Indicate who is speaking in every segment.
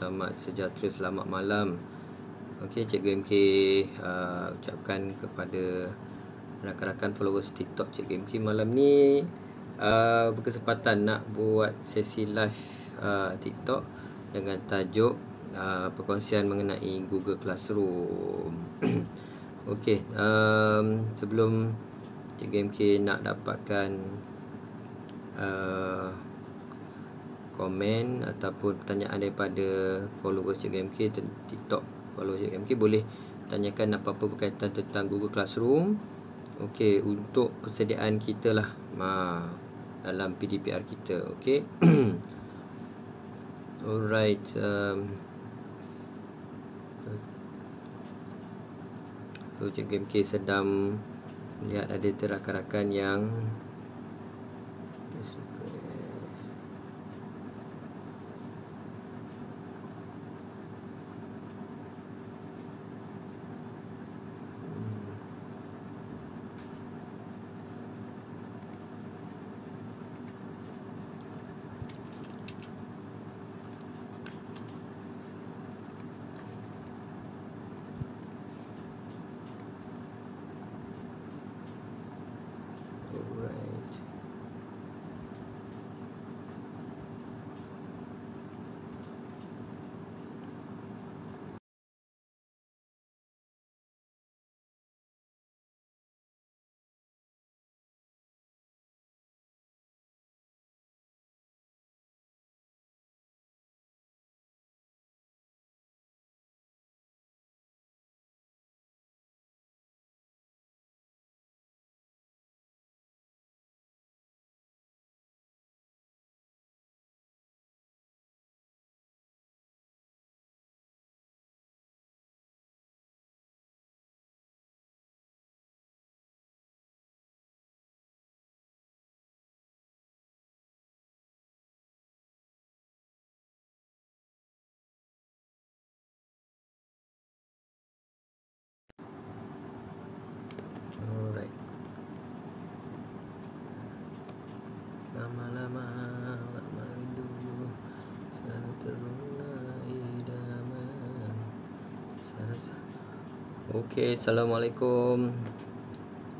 Speaker 1: Selamat sejahtera, selamat malam Okey, Cikgu MK uh, ucapkan kepada rakan-rakan followers TikTok Cikgu MK malam ni uh, berkesempatan nak buat sesi live uh, TikTok dengan tajuk uh, perkongsian mengenai Google Classroom Okey, um, sebelum Cikgu MK nak dapatkan uh, komen ataupun pertanyaan daripada followers Cik GMK TikTok followers Cik GMK boleh tanyakan apa-apa berkaitan tentang Google Classroom. Okey, untuk persediaan kita lah ha, dalam PDPR kita. Okey. Alright. Um, so, Cik GMK sedang melihat ada rakan-rakan yang Okey, Assalamualaikum.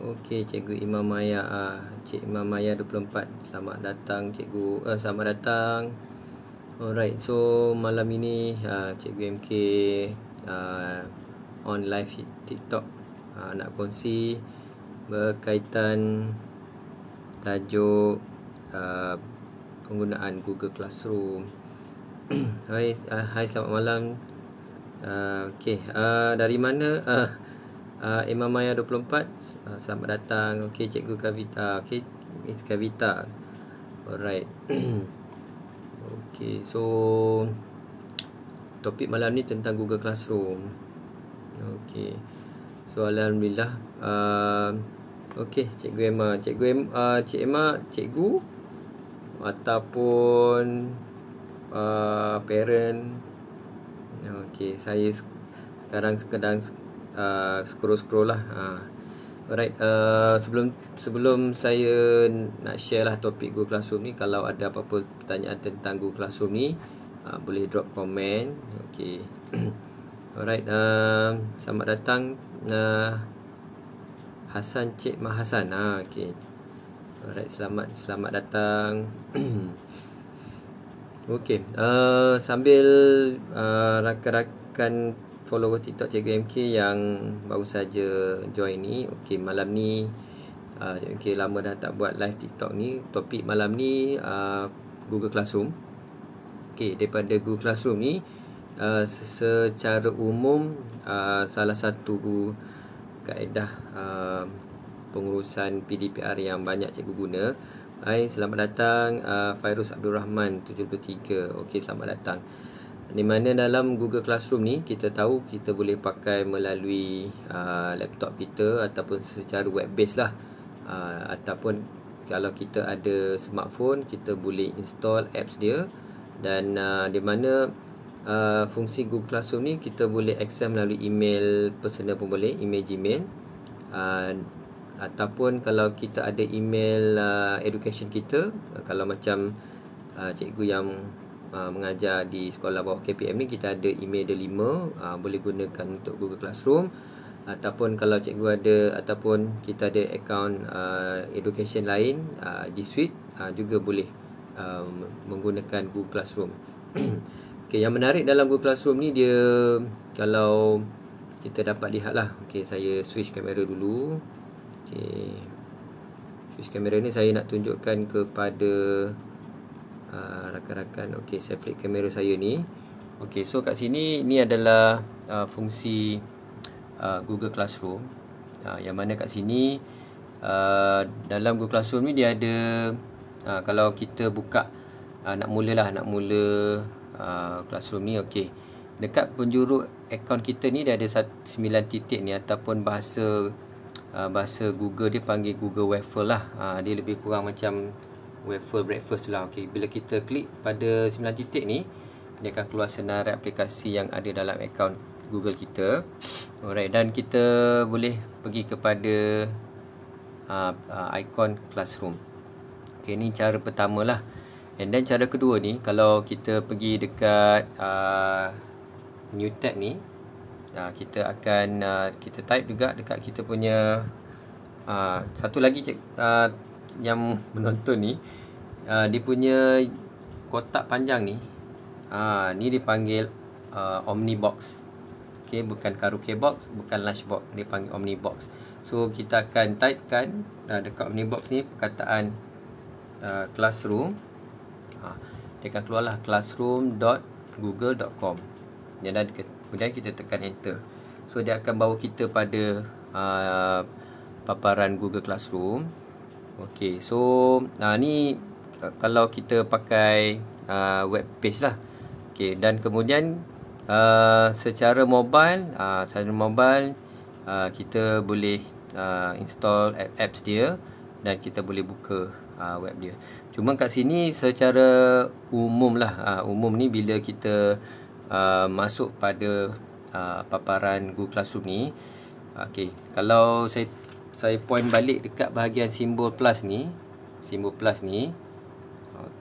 Speaker 1: Okey, Cikgu Imam Maya. Ah, Cik Imam Maya 24. Selamat datang, Cikgu. Uh, selamat datang. Alright, so malam ini uh, Cikgu MK uh, ah, on live TikTok uh, nak kongsi berkaitan tajuk uh, penggunaan Google Classroom. hai, uh, hai selamat malam Ah, okay, uh, ah, dari mana uh, uh, Imam Maya 24 uh, selamat datang okey cikgu Kavita Okay, Miss Kavita alright Okay, so topik malam ni tentang Google Classroom Okay, so alhamdulillah uh, okey cikgu Emma cikgu Emma uh, cik Emma cikgu ataupun uh, parent Okay, saya sekarang sekadang uh, scroll-scroll lah. Uh, alright, uh, sebelum sebelum saya nak share lah topik Google Classroom ni, kalau ada apa-apa pertanyaan tentang Google Classroom ni, uh, boleh drop komen. Okay. alright, uh, selamat datang. Uh, Hasan Cik Mahasan. uh, ha, okay. Alright, selamat selamat datang. Okey, uh, sambil uh, rakan-rakan follow TikTok Cikgu MK yang baru saja join ni, okey malam ni uh, Cikgu MK lama dah tak buat live TikTok ni. Topik malam ni uh, Google Classroom. Okey, daripada Google Classroom ni uh, secara umum uh, salah satu kaedah uh, pengurusan PDPR yang banyak cikgu guna Hai, selamat datang uh, Fairuz Abdul Rahman 73. Okey, selamat datang. Di mana dalam Google Classroom ni kita tahu kita boleh pakai melalui uh, laptop kita ataupun secara web based lah. Uh, ataupun kalau kita ada smartphone kita boleh install apps dia dan uh, di mana uh, fungsi Google Classroom ni kita boleh access melalui email personal pun boleh, email Gmail. Uh, ataupun kalau kita ada email uh, education kita uh, kalau macam uh, cikgu yang uh, mengajar di sekolah bawah KPM ni kita ada email ada lima uh, boleh gunakan untuk Google Classroom ataupun kalau cikgu ada ataupun kita ada account uh, education lain uh, G Suite uh, juga boleh um, menggunakan Google Classroom. okay, yang menarik dalam Google Classroom ni dia kalau kita dapat lihat lah. Okay, saya switch kamera dulu. Okey. Switch kamera ni saya nak tunjukkan kepada ah, rakan-rakan. Uh, Okey, saya flip kamera saya ni. Okey, so kat sini ni adalah uh, fungsi uh, Google Classroom. Uh, yang mana kat sini uh, dalam Google Classroom ni dia ada uh, kalau kita buka uh, nak mulalah nak mula uh, Classroom ni okey. Dekat penjuru account kita ni dia ada 9 titik ni ataupun bahasa Ah, bahasa Google dia panggil Google Waffle lah. Uh, dia lebih kurang macam Waffle Breakfast lah. Okey, bila kita klik pada 9 titik ni, dia akan keluar senarai aplikasi yang ada dalam akaun Google kita. Alright, dan kita boleh pergi kepada uh, ah, uh, ikon Classroom. Okey, ni cara pertama lah. And then cara kedua ni, kalau kita pergi dekat uh, New Tab ni, uh, kita akan uh, kita type juga dekat kita punya uh, satu lagi uh, yang menonton ni uh, dia punya kotak panjang ni uh, ni dipanggil uh, omni box okay, bukan karaoke box bukan lunch box dia panggil omni box so kita akan typekan uh, dekat omni box ni perkataan uh, classroom uh, dia akan keluarlah classroom.google.com yang dah diketik Kemudian kita tekan enter So dia akan bawa kita pada uh, Paparan Google Classroom Ok so uh, Ni kalau kita pakai uh, Web page lah Ok dan kemudian uh, Secara mobile uh, Secara mobile uh, Kita boleh uh, install apps dia Dan kita boleh buka uh, web dia Cuma kat sini secara umum lah uh, Umum ni bila kita uh, masuk pada uh, paparan Google Classroom ni okey kalau saya saya point balik dekat bahagian simbol plus ni simbol plus ni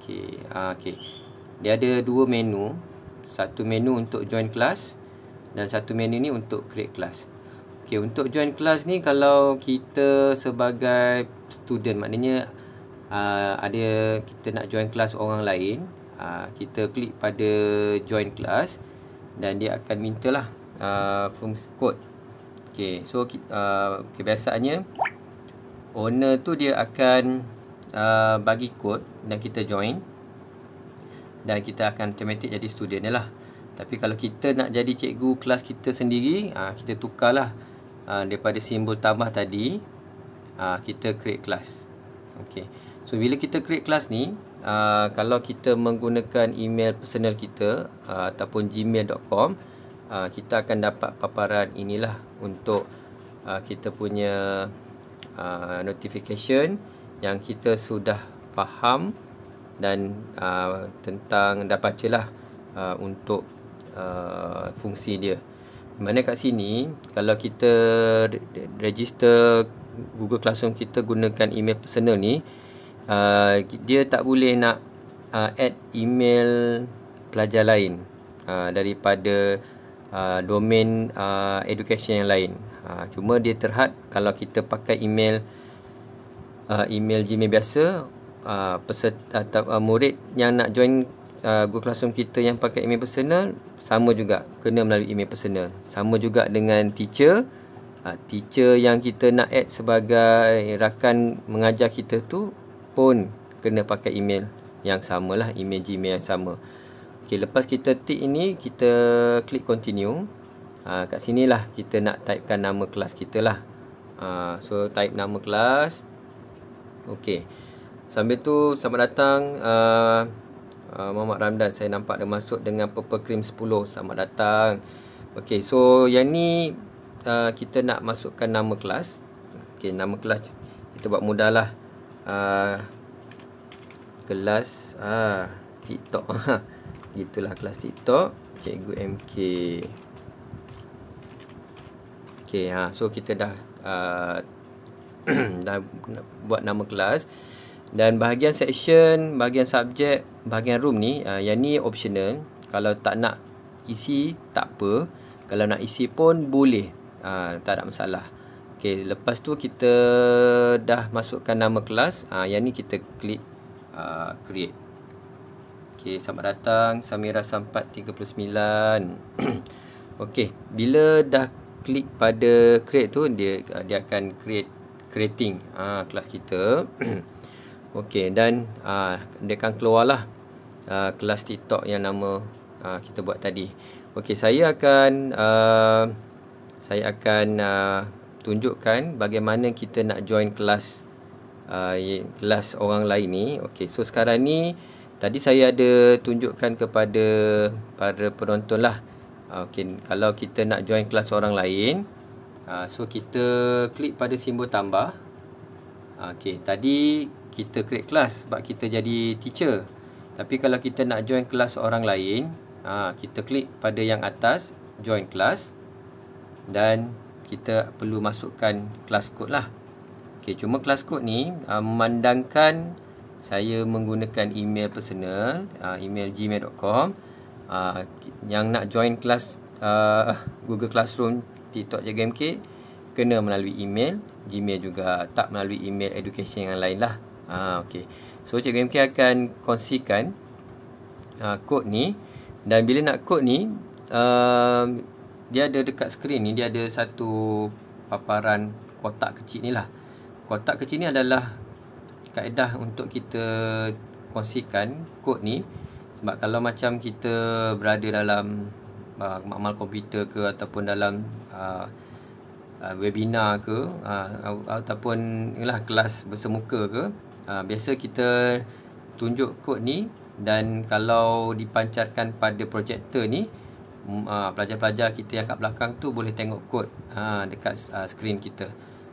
Speaker 1: okey uh, okey dia ada dua menu satu menu untuk join class dan satu menu ni untuk create class okey untuk join class ni kalau kita sebagai student maknanya Uh, ada kita nak join kelas orang lain ha, kita klik pada join class dan dia akan mintalah uh, fungsi code okey so uh, ah, kebiasaannya owner tu dia akan uh, bagi kod dan kita join dan kita akan automatic jadi student lah tapi kalau kita nak jadi cikgu kelas kita sendiri uh, kita tukarlah uh, daripada simbol tambah tadi uh, kita create class okey so bila kita create class ni uh, kalau kita menggunakan email personal kita uh, ataupun gmail.com ah, kita akan dapat paparan inilah untuk uh, kita punya uh, notification yang kita sudah faham dan uh, tentang dah bacalah uh, untuk uh, fungsi dia di mana kat sini kalau kita register Google Classroom kita gunakan email personal ni uh, dia tak boleh nak uh, add email pelajar lain uh, daripada uh, domain uh, education yang lain. Uh, cuma dia terhad kalau kita pakai email uh, email Gmail biasa uh, peserta atau uh, murid yang nak join Uh, Google Classroom kita yang pakai email personal sama juga kena melalui email personal sama juga dengan teacher uh, teacher yang kita nak add sebagai rakan mengajar kita tu pun kena pakai email yang sama lah, email Gmail yang sama. Okey lepas kita tick ini kita klik continue. Ha, kat sini lah kita nak typekan nama kelas kita lah. Ha, so type nama kelas. Okey. Sambil tu selamat datang uh, uh, Muhammad Ramdan saya nampak dia masuk dengan Purple Cream 10 selamat datang. Okey so yang ni uh, kita nak masukkan nama kelas. Okey nama kelas kita buat mudah lah Ah, kelas ah TikTok gitulah kelas TikTok cikgu MK okey ha so kita dah uh, dah buat nama kelas dan bahagian section bahagian subjek bahagian room ni uh, yang ni optional kalau tak nak isi tak apa kalau nak isi pun boleh uh, tak ada masalah Okey, lepas tu kita dah masukkan nama kelas. Ah yang ni kita klik uh, create. Okey, selamat datang Samira Sampat 39. Okey, bila dah klik pada create tu dia ah, dia akan create creating ah kelas kita. Okey, dan ah uh, dia akan keluarlah ah uh, kelas TikTok yang nama ah kita buat tadi. Okey, saya akan uh, saya akan uh, tunjukkan bagaimana kita nak join kelas uh, kelas orang lain ni. Okey, so sekarang ni tadi saya ada tunjukkan kepada para penonton lah. Uh, Okey, kalau kita nak join kelas orang lain, uh, so kita klik pada simbol tambah. Ah, okey, tadi kita create kelas sebab kita jadi teacher. Tapi kalau kita nak join kelas orang lain, uh, kita klik pada yang atas join kelas dan kita perlu masukkan kelas kod lah Okay, cuma kelas kod ni uh, memandangkan saya menggunakan email personal uh, email gmail.com uh, yang nak join kelas uh, Google Classroom TikTok je GMK kena melalui email Gmail juga tak melalui email education yang lain lah uh, ah, okay. so cikgu MK akan kongsikan uh, kod ni dan bila nak kod ni uh, dia ada dekat skrin ni dia ada satu paparan kotak kecil ni lah kotak kecil ni adalah kaedah untuk kita kongsikan kod ni sebab kalau macam kita berada dalam uh, ah, makmal komputer ke ataupun dalam uh, uh, webinar ke uh, uh, ataupun ialah kelas bersemuka ke uh, biasa kita tunjuk kod ni dan kalau dipancarkan pada projektor ni uh, pelajar-pelajar kita yang kat belakang tu boleh tengok kod uh, ah, dekat uh, screen kita.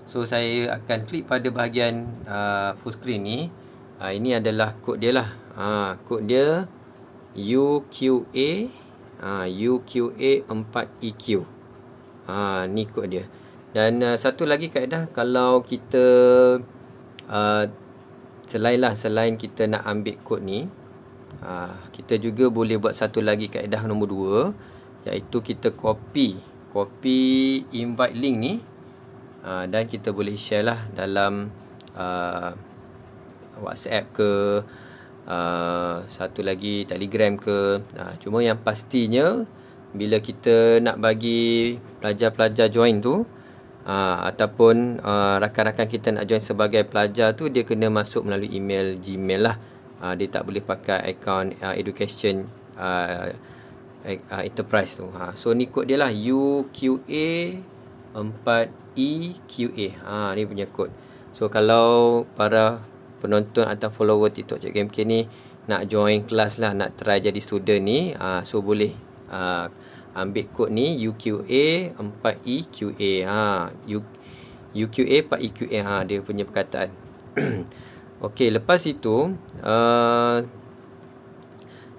Speaker 1: So saya akan klik pada bahagian uh, full screen ni. Uh, ini adalah kod dia lah. uh, kod dia UQA uh, UQA 4EQ. E ha uh, ni kod dia. Dan uh, satu lagi kaedah kalau kita uh, selain lah selain kita nak ambil kod ni Uh, kita juga boleh buat satu lagi kaedah nombor dua uh, iaitu kita copy copy invite link ni uh, dan kita boleh share lah dalam uh, whatsapp ke uh, satu lagi telegram ke uh, cuma yang pastinya bila kita nak bagi pelajar-pelajar join tu uh, ataupun uh, rakan-rakan kita nak join sebagai pelajar tu dia kena masuk melalui email gmail lah uh, dia tak boleh pakai account uh, education uh, uh, enterprise tu ha so ni kod dia lah UQA 4EQA e ha ni punya kod so kalau para penonton atau follower TikTok Cik Game ni nak join kelas lah nak try jadi student ni uh, so boleh uh, ambil kod ni UQA 4EQA e ha U UQA 4EQA e ha dia punya perkataan Okey, lepas itu uh,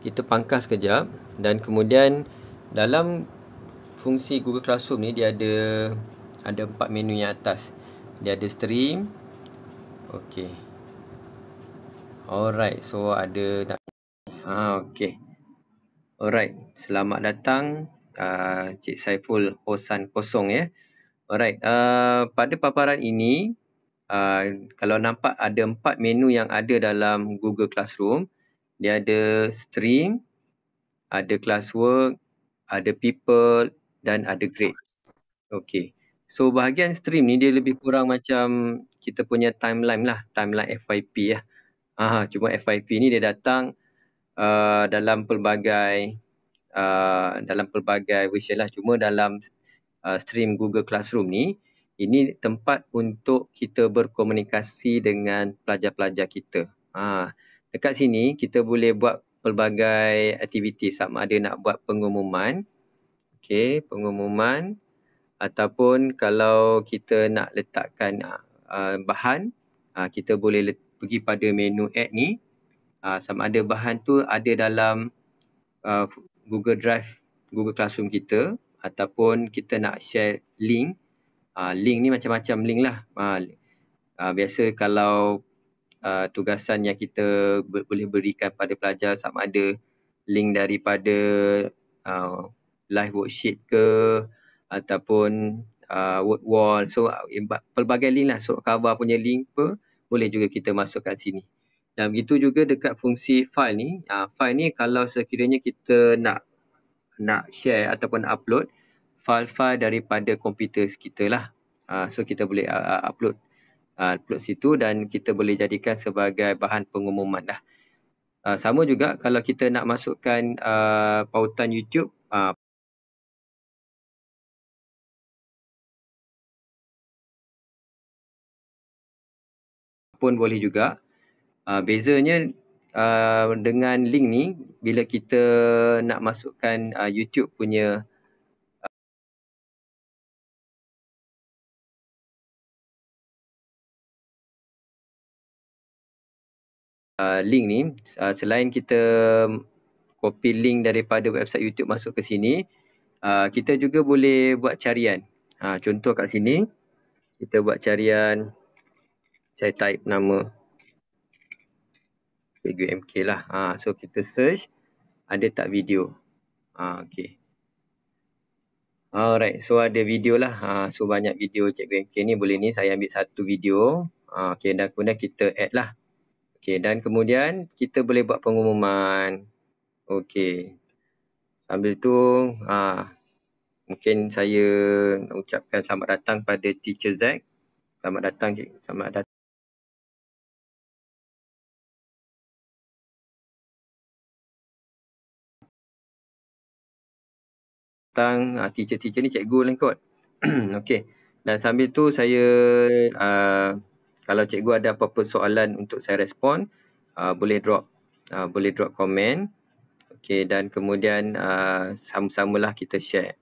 Speaker 1: kita pangkas kejap dan kemudian dalam fungsi Google Classroom ni dia ada ada empat menu yang atas dia ada stream okey alright so ada nak ha okey alright selamat datang uh, cik Saiful Hosan kosong ya alright uh, pada paparan ini uh, kalau nampak ada empat menu yang ada dalam Google Classroom dia ada stream ada classwork, ada people dan ada grade. Okay. So bahagian stream ni dia lebih kurang macam kita punya timeline lah, timeline FYP lah. Ya. Ah, cuma FYP ni dia datang uh, dalam pelbagai uh, dalam pelbagai wish lah. Cuma dalam uh, stream Google Classroom ni, ini tempat untuk kita berkomunikasi dengan pelajar-pelajar kita. Ah, dekat sini kita boleh buat pelbagai aktiviti sama ada nak buat pengumuman okey pengumuman ataupun kalau kita nak letakkan uh, bahan uh, kita boleh let- pergi pada menu add ni uh, sama ada bahan tu ada dalam uh, Google Drive Google Classroom kita ataupun kita nak share link uh, link ni macam-macam link lah uh, uh, biasa kalau uh, tugasan yang kita ber- boleh berikan pada pelajar sama ada link daripada uh, live worksheet ke ataupun uh, word wall so eh, pelbagai link lah surat khabar punya link pun boleh juga kita masukkan sini dan begitu juga dekat fungsi file ni uh, file ni kalau sekiranya kita nak nak share ataupun upload file-file daripada komputer kita lah uh, so kita boleh uh, upload uh, ah, upload situ dan kita boleh jadikan sebagai bahan pengumuman lah.
Speaker 2: Uh, sama juga kalau kita nak masukkan uh, pautan YouTube uh, pun boleh juga. Uh, bezanya uh, dengan link ni bila kita nak masukkan uh, YouTube punya uh, link ni uh, selain kita copy link daripada website YouTube masuk ke sini
Speaker 1: uh, kita juga boleh buat carian uh, contoh kat sini kita buat carian saya type nama PGMK lah uh, so kita search ada tak video uh, okay Alright, so ada video lah. Uh, so banyak video cikgu MK ni boleh ni saya ambil satu video. Uh, okay, dan kemudian kita add lah. Okey dan kemudian kita boleh buat pengumuman. Okey. Sambil tu ah
Speaker 2: mungkin saya ucapkan selamat datang pada teacher Zack. Selamat datang cik. selamat datang Tang, uh, ha, teacher-teacher ni cikgu lah kot. okay. Dan sambil tu saya
Speaker 1: uh, kalau cikgu ada apa-apa soalan untuk saya respon uh, boleh drop uh, boleh drop komen okey dan kemudian uh, sama-samalah kita share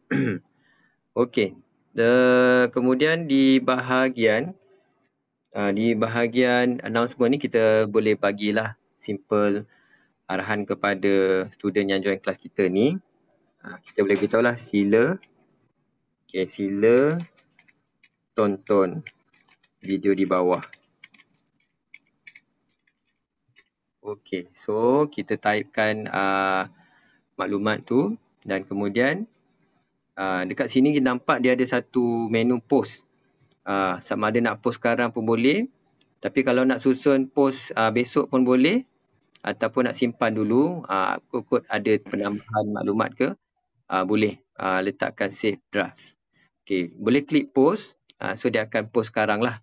Speaker 1: okey the kemudian di bahagian uh, di bahagian announcement ni kita boleh bagilah simple arahan kepada student yang join kelas kita ni uh, kita boleh beritahu lah sila okay, sila tonton video di bawah. Okey, so kita typekan uh, maklumat tu dan kemudian uh, dekat sini kita nampak dia ada satu menu post. Uh, sama ada nak post sekarang pun boleh. Tapi kalau nak susun post uh, besok pun boleh. Ataupun nak simpan dulu, uh, kot-kot ada penambahan maklumat ke, uh, boleh uh, letakkan save draft. Okey, boleh klik post. Uh, so dia akan post sekarang lah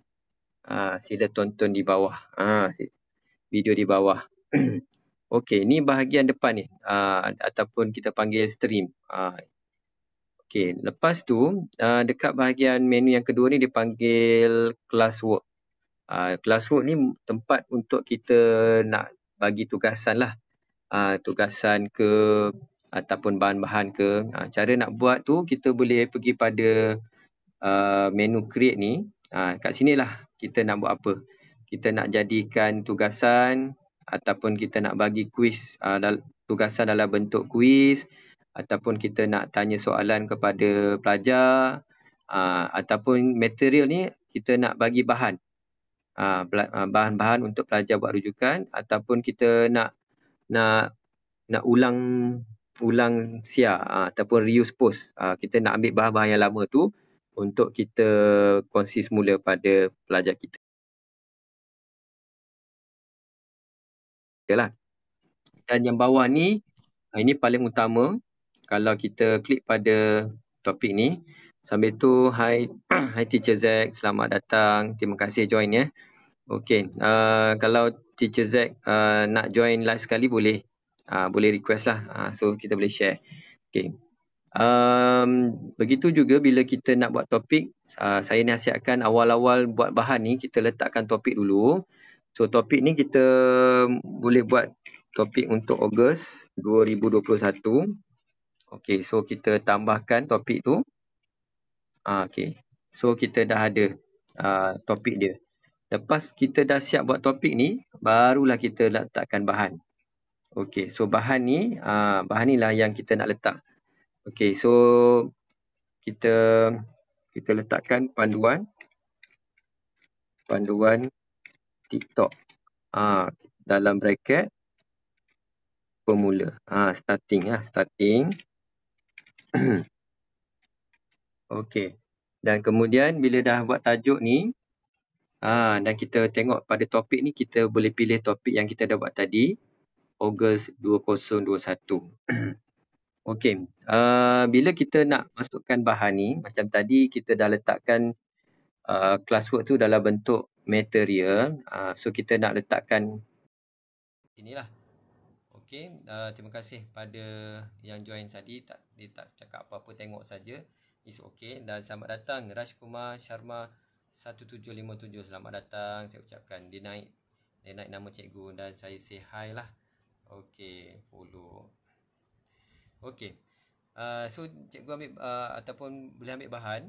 Speaker 1: uh, sila tonton di bawah uh, video di bawah Okey, ni bahagian depan ni uh, ataupun kita panggil stream. Uh, Okey, lepas tu uh, dekat bahagian menu yang kedua ni dipanggil classwork. Uh, classwork ni tempat untuk kita nak bagi tugasan lah. Uh, tugasan ke ataupun bahan-bahan ke. Uh, cara nak buat tu kita boleh pergi pada uh, menu create ni. Uh, kat lah kita nak buat apa. Kita nak jadikan tugasan ataupun kita nak bagi kuis uh, tugasan dalam bentuk kuis ataupun kita nak tanya soalan kepada pelajar uh, ataupun material ni kita nak bagi bahan ah, bahan-bahan uh, untuk pelajar buat rujukan ataupun kita nak nak nak ulang ulang siar ataupun reuse post
Speaker 2: kita nak ambil bahan-bahan yang lama tu untuk kita kongsi semula pada pelajar kita. Itulah. Dan yang bawah ni, ah, ini paling utama kalau kita klik
Speaker 1: pada topik ni. Sambil tu, hi, hi Teacher Zack, selamat datang. Terima kasih join ya. Okay, uh, ah, kalau Teacher Zack uh, nak join live sekali boleh. Uh, boleh request lah. Uh, so kita boleh share. Okay, Um, begitu juga bila kita nak buat topik, uh, saya nasihatkan awal-awal buat bahan ni kita letakkan topik dulu. So topik ni kita boleh buat topik untuk Ogos 2021. Okay, so kita tambahkan topik tu. Uh, ah, okay, so kita dah ada uh, topik dia. Lepas kita dah siap buat topik ni, barulah kita letakkan bahan. Okay, so bahan ni, uh, bahan ni lah yang kita nak letak. Okay, so kita kita letakkan panduan panduan TikTok ah dalam bracket pemula ah starting ah starting Okay, dan kemudian bila dah buat tajuk ni ah dan kita tengok pada topik ni kita boleh pilih topik yang kita dah buat tadi August 2021 Okey, uh, bila kita nak masukkan bahan ni, macam tadi kita dah letakkan uh, classwork tu dalam bentuk material. Uh, so, kita nak letakkan inilah. Okey, uh, terima kasih pada yang join tadi. Tak, dia tak cakap apa-apa, tengok saja. It's okay. Dan selamat datang Rajkumar Sharma 1757. Selamat datang. Saya ucapkan dia naik, dia naik nama cikgu dan saya say hi lah. Okey, follow. Okey. Uh, so cikgu ambil uh, ataupun boleh ambil bahan.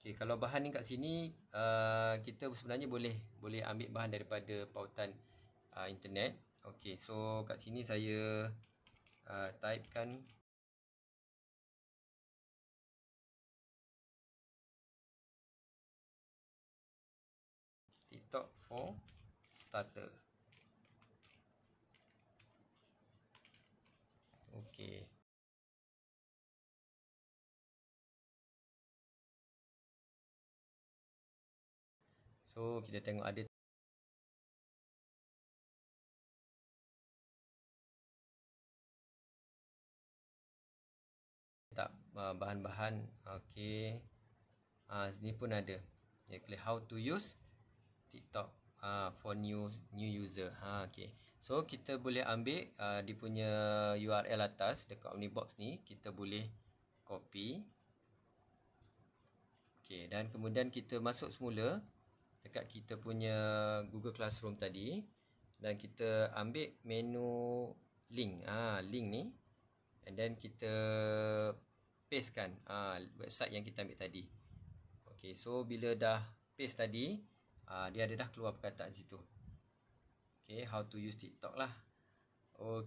Speaker 1: Okey, kalau bahan ni kat sini uh, kita sebenarnya boleh boleh ambil bahan daripada pautan uh, internet. Okey, so
Speaker 2: kat sini saya uh, typekan TikTok for starter. Okey. tu kita tengok ada tak ah, bahan-bahan okey ah uh, sini pun ada ya klik how to use
Speaker 1: TikTok uh, for new new user ha okey so kita boleh ambil uh, dia punya URL atas dekat omnibox ni kita boleh copy okey dan kemudian kita masuk semula dekat kita punya Google Classroom tadi dan kita ambil menu link ah link ni and then kita paste kan ah ha, website yang kita ambil tadi okey so bila dah paste tadi ah dia ada dah keluar perkataan situ okey how to use TikTok lah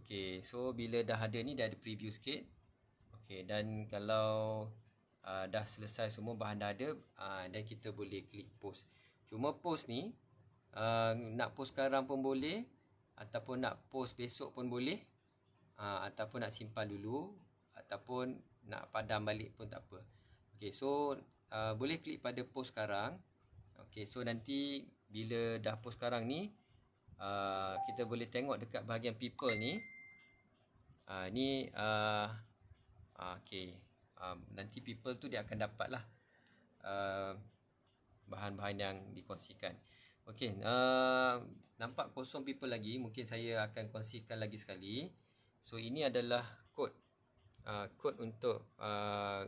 Speaker 1: okey so bila dah ada ni dah ada preview sikit okey dan kalau ah dah selesai semua bahan dah ada ah dan kita boleh klik post Cuma post ni uh, Nak post sekarang pun boleh Ataupun nak post besok pun boleh uh, Ataupun nak simpan dulu Ataupun nak padam balik pun tak apa Okay so uh, Boleh klik pada post sekarang Okay so nanti Bila dah post sekarang ni uh, Kita boleh tengok dekat bahagian people ni uh, Ni uh, uh, Okay uh, Nanti people tu dia akan dapat lah uh, bahan-bahan yang dikongsikan. Okey, uh, nampak kosong people lagi, mungkin saya akan kongsikan lagi sekali. So ini adalah kod kod uh, untuk uh,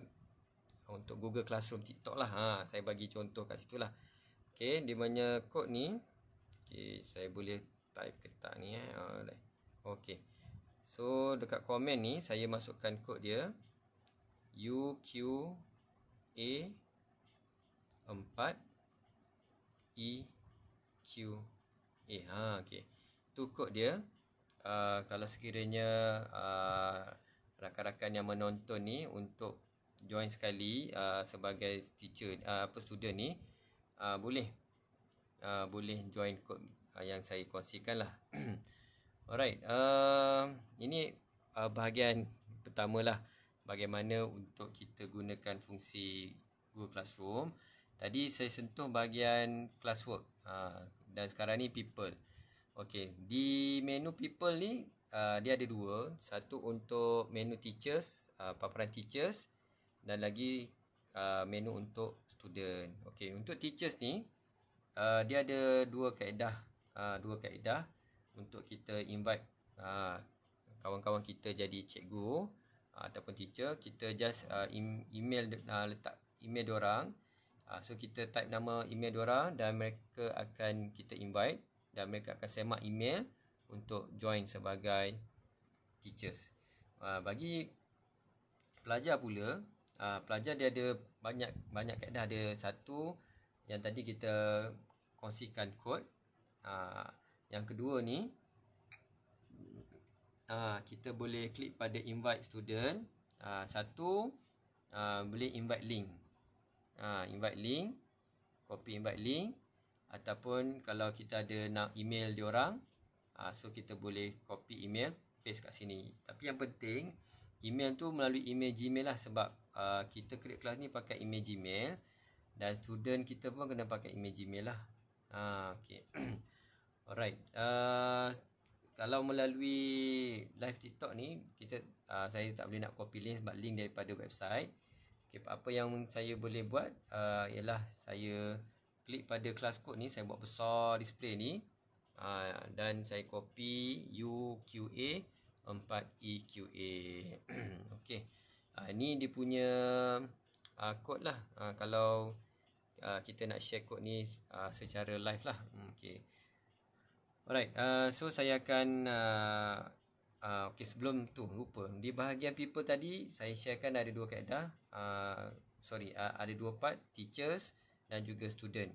Speaker 1: untuk Google Classroom TikTok lah. Ha, saya bagi contoh kat situlah. Okey, di mana kod ni? Okey, saya boleh type ke ni eh. Alright. Okey. So dekat komen ni saya masukkan kod dia UQ A empat, E Q A ha okey tu kod dia uh, kalau sekiranya uh, rakan-rakan yang menonton ni untuk join sekali uh, sebagai teacher uh, apa student ni uh, boleh uh, boleh join kod uh, yang saya kongsikan lah alright uh, ini uh, bahagian pertama lah bagaimana untuk kita gunakan fungsi Google Classroom uh, Tadi saya sentuh bahagian classwork ha, dan sekarang ni people. Okey, di menu people ni uh, dia ada dua, satu untuk menu teachers, uh, paparan teachers dan lagi uh, menu untuk student. Okey, untuk teachers ni uh, dia ada dua kaedah, uh, dua kaedah untuk kita invite uh, kawan-kawan kita jadi cikgu uh, ataupun teacher, kita just uh, email uh, letak email orang. Uh, so kita type nama email diorang dan mereka akan kita invite dan mereka akan semak email untuk join sebagai teachers. Uh, bagi pelajar pula, uh, pelajar dia ada banyak banyak kaedah ada satu yang tadi kita kongsikan kod. Uh, yang kedua ni uh, kita boleh klik pada invite student. Uh, satu uh, boleh invite link ha, invite link copy invite link ataupun kalau kita ada nak email diorang ha, so kita boleh copy email paste kat sini tapi yang penting email tu melalui email gmail lah sebab uh, kita create kelas ni pakai email gmail dan student kita pun kena pakai email gmail lah ha, ok alright uh, kalau melalui live tiktok ni kita uh, saya tak boleh nak copy link sebab link daripada website Okay, apa yang saya boleh buat uh, ialah saya klik pada class code ni, saya buat besar display ni uh, dan saya copy UQA 4EQA. E okey. Uh, ni dia punya uh, code lah. Uh, kalau uh, kita nak share code ni uh, secara live lah. Hmm, okey. Alright, uh, so saya akan uh, uh, ah, okay, sebelum tu lupa di bahagian people tadi saya sharekan ada dua kaedah uh, sorry uh, ada dua part teachers dan juga student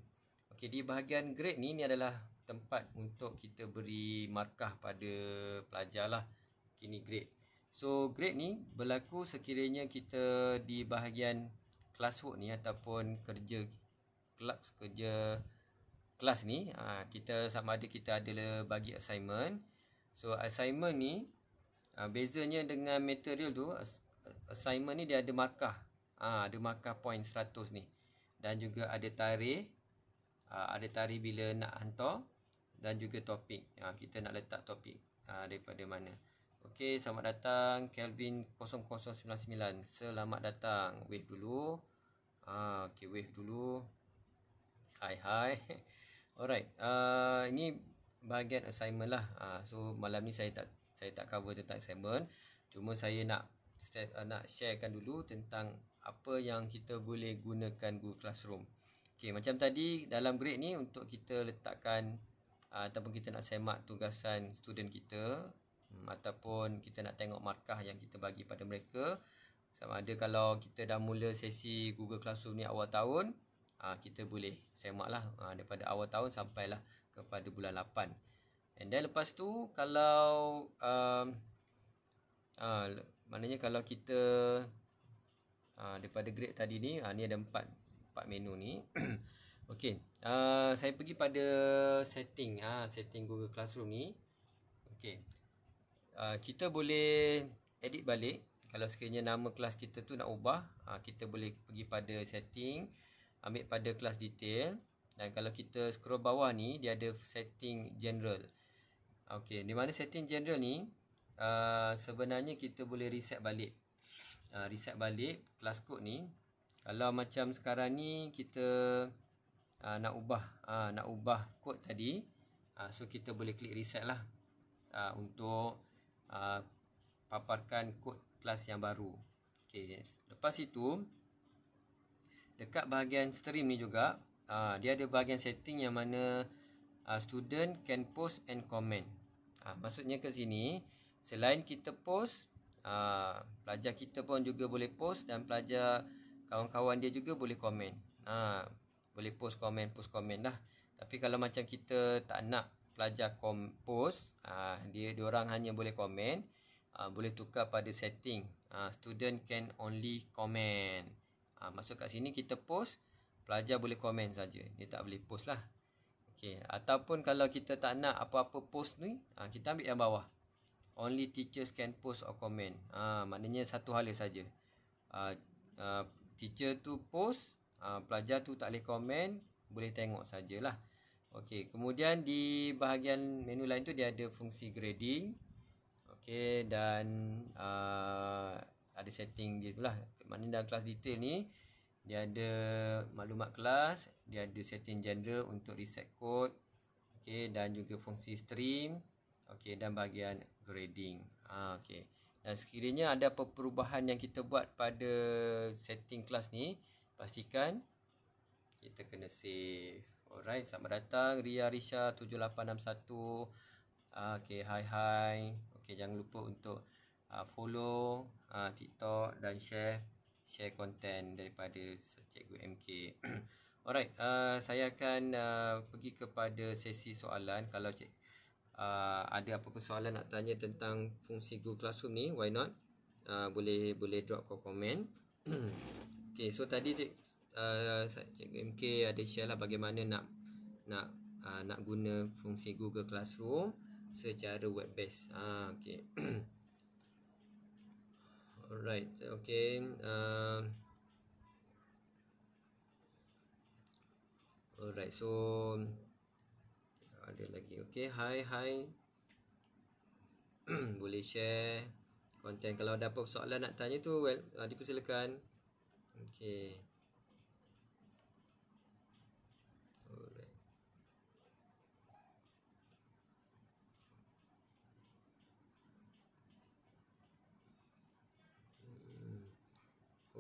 Speaker 1: okay, di bahagian grade ni ini adalah tempat untuk kita beri markah pada pelajar lah kini okay, grade so grade ni berlaku sekiranya kita di bahagian classwork ni ataupun kerja kelas kerja kelas ni kita sama ada kita ada bagi assignment so assignment ni uh, Bezanya dengan material tu Assignment ni dia ada markah uh, Ada markah point 100 ni Dan juga ada tarikh uh, Ada tarikh bila nak hantar Dan juga topik uh, Kita nak letak topik uh, daripada mana Okey, selamat datang Kelvin0099 Selamat datang Wave dulu uh, Okey, wave dulu Hai, hai Alright, uh, ini bahagian assignment lah uh, So, malam ni saya tak saya tak cover tentang assignment cuma saya nak eh, nak sharekan dulu tentang apa yang kita boleh gunakan Google Classroom Okay, macam tadi dalam grade ni untuk kita letakkan uh, ataupun kita nak semak tugasan student kita um, ataupun kita nak tengok markah yang kita bagi pada mereka sama ada kalau kita dah mula sesi Google Classroom ni awal tahun ah, kita boleh semak lah uh, ah, daripada awal tahun sampailah kepada bulan And then lepas tu kalau um, uh, maknanya kalau kita uh, daripada grade tadi ni, uh, ni ada empat empat menu ni. okay, uh, saya pergi pada setting uh, setting Google Classroom ni. Okay, uh, kita boleh edit balik. Kalau sekiranya nama kelas kita tu nak ubah, uh, kita boleh pergi pada setting, ambil pada kelas detail. Dan kalau kita scroll bawah ni, dia ada setting general. Okey, di mana setting general ni uh, sebenarnya kita boleh reset balik. Uh, reset balik kelas code ni. Kalau macam sekarang ni kita uh, nak ubah uh, nak ubah kod tadi, uh, so kita boleh klik reset lah uh, untuk uh, paparkan kod kelas yang baru. Okey, lepas itu dekat bahagian stream ni juga uh, dia ada bahagian setting yang mana uh, student can post and comment. Ha, maksudnya ke sini, selain kita post, ha, pelajar kita pun juga boleh post dan pelajar kawan-kawan dia juga boleh komen. Ha, boleh post komen, post komen lah. Tapi kalau macam kita tak nak pelajar kom- post, ha, dia orang hanya boleh komen, ha, boleh tukar pada setting. Ha, student can only comment. Ha, maksud kat sini kita post, pelajar boleh komen saja. Dia tak boleh post lah. Okey, ataupun kalau kita tak nak apa-apa post ni, ha, kita ambil yang bawah. Only teachers can post or comment. Ha, maknanya satu hala saja. Ha, ha, teacher tu post, ha, pelajar tu tak boleh komen, boleh tengok sajalah. Okey, kemudian di bahagian menu lain tu dia ada fungsi grading. Okey, dan uh, ada setting dia tu lah. Maknanya dalam kelas detail ni, dia ada maklumat kelas, dia ada setting general untuk reset code, okey dan juga fungsi stream, okey dan bahagian grading. Ah ha, okey. Dan sekiranya ada apa perubahan yang kita buat pada setting kelas ni, pastikan kita kena save. Alright, selamat datang Ria Risha 7861. Ha, okay, hi hi. Okay, jangan lupa untuk uh, follow uh, TikTok dan share share konten daripada cikgu MK. Alright, uh, saya akan uh, pergi kepada sesi soalan. Kalau cik, uh, ada apa-apa soalan nak tanya tentang fungsi Google Classroom ni, why not? Uh, boleh boleh drop kau komen. okay, so tadi cik, uh, cikgu MK ada share lah bagaimana nak nak uh, nak guna fungsi Google Classroom secara web based. uh, ah, okay. Alright, okay. Uh, alright, so ada lagi. Okay, hi, hi. Boleh share konten. Kalau ada apa soalan nak tanya tu, well, uh, ah, dipersilakan. Okay.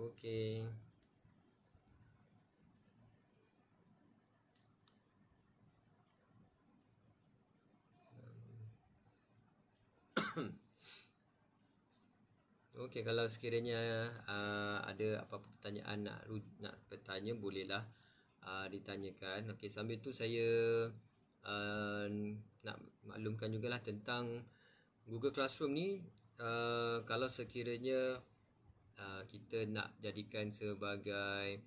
Speaker 2: Okay. Um,
Speaker 1: Okey kalau sekiranya uh, ada apa-apa pertanyaan nak nak bertanya bolehlah uh, ditanyakan. Okey sambil tu saya uh, nak maklumkan jugalah tentang Google Classroom ni uh, kalau sekiranya Uh, kita nak jadikan sebagai